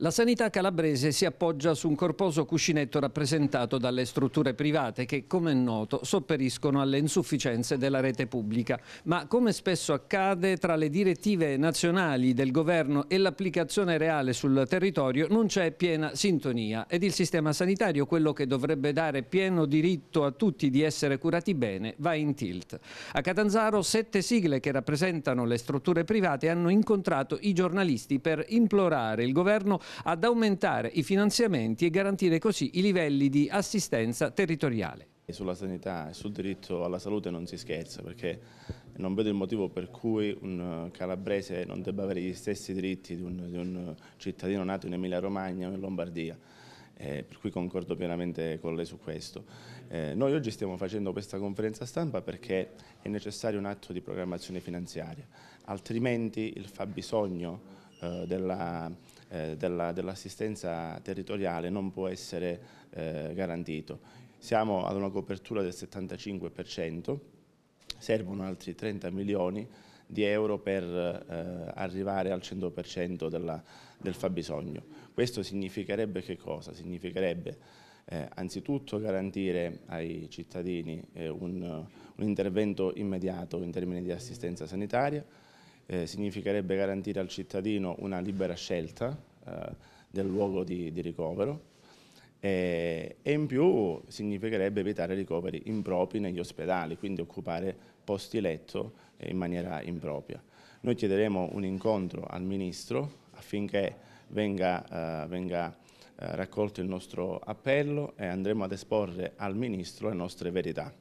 La sanità calabrese si appoggia su un corposo cuscinetto rappresentato dalle strutture private che, come è noto, sopperiscono alle insufficienze della rete pubblica. Ma come spesso accade, tra le direttive nazionali del governo e l'applicazione reale sul territorio non c'è piena sintonia ed il sistema sanitario, quello che dovrebbe dare pieno diritto a tutti di essere curati bene, va in tilt. A Catanzaro sette sigle che rappresentano le strutture private hanno incontrato i giornalisti per implorare il governo ad aumentare i finanziamenti e garantire così i livelli di assistenza territoriale. Sulla sanità e sul diritto alla salute non si scherza perché non vedo il motivo per cui un eh, calabrese non debba avere gli stessi diritti di un, di un eh, cittadino nato in Emilia Romagna o in Lombardia. Eh, per cui concordo pienamente con lei su questo. Eh, noi oggi stiamo facendo questa conferenza stampa perché è necessario un atto di programmazione finanziaria, altrimenti il fabbisogno eh, eh, dell'assistenza dell territoriale non può essere eh, garantito. Siamo ad una copertura del 75%, servono altri 30 milioni di euro per eh, arrivare al 100% della, del fabbisogno. Questo significherebbe che cosa? Significherebbe eh, anzitutto garantire ai cittadini eh, un, un intervento immediato in termini di assistenza sanitaria, eh, significherebbe garantire al cittadino una libera scelta eh, del luogo di, di ricovero e, e in più significherebbe evitare ricoveri impropri negli ospedali, quindi occupare posti letto eh, in maniera impropria. Noi chiederemo un incontro al Ministro affinché venga, uh, venga eh, raccolto il nostro appello e andremo ad esporre al Ministro le nostre verità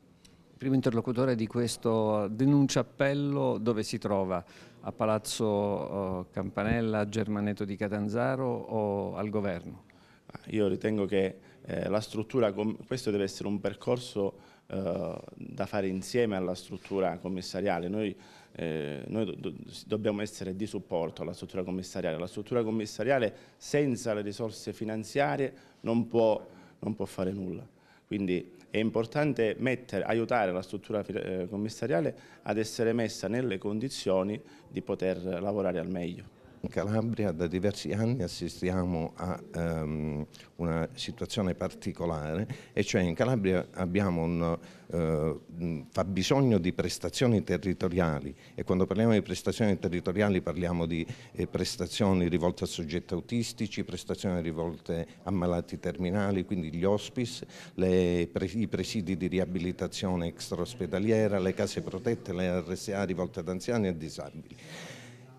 primo interlocutore di questo denuncia appello dove si trova? A Palazzo oh, Campanella, a Germanetto di Catanzaro o al governo? Ah, io ritengo che eh, la struttura, questo deve essere un percorso eh, da fare insieme alla struttura commissariale. Noi, eh, noi do dobbiamo essere di supporto alla struttura commissariale. La struttura commissariale senza le risorse finanziarie non può, non può fare nulla. Quindi è importante mettere, aiutare la struttura eh, commissariale ad essere messa nelle condizioni di poter lavorare al meglio. In Calabria da diversi anni assistiamo a um, una situazione particolare e cioè in Calabria abbiamo un uh, fabbisogno di prestazioni territoriali e quando parliamo di prestazioni territoriali parliamo di eh, prestazioni rivolte a soggetti autistici, prestazioni rivolte a malati terminali, quindi gli hospice, le, pre, i presidi di riabilitazione extraospedaliera, le case protette, le RSA rivolte ad anziani e disabili.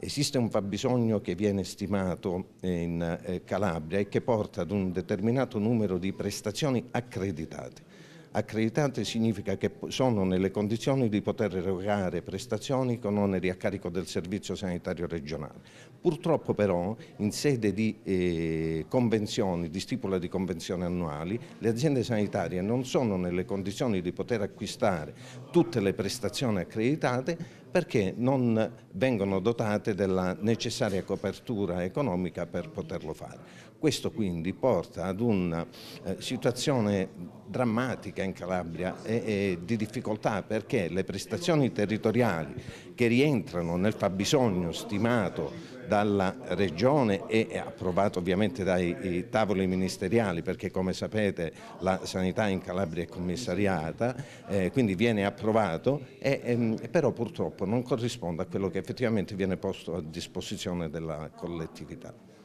Esiste un fabbisogno che viene stimato in eh, Calabria e che porta ad un determinato numero di prestazioni accreditate. Accreditate significa che sono nelle condizioni di poter erogare prestazioni con oneri a carico del Servizio Sanitario Regionale. Purtroppo però in sede di eh, convenzioni, di stipula di convenzioni annuali, le aziende sanitarie non sono nelle condizioni di poter acquistare tutte le prestazioni accreditate perché non vengono dotate della necessaria copertura economica per poterlo fare. Questo quindi porta ad una eh, situazione drammatica in Calabria e, di difficoltà perché le prestazioni territoriali che rientrano nel fabbisogno stimato dalla Regione e approvato ovviamente dai tavoli ministeriali perché come sapete la sanità in Calabria è commissariata, eh, quindi viene approvato, e, ehm, però purtroppo non corrisponde a quello che effettivamente viene posto a disposizione della collettività.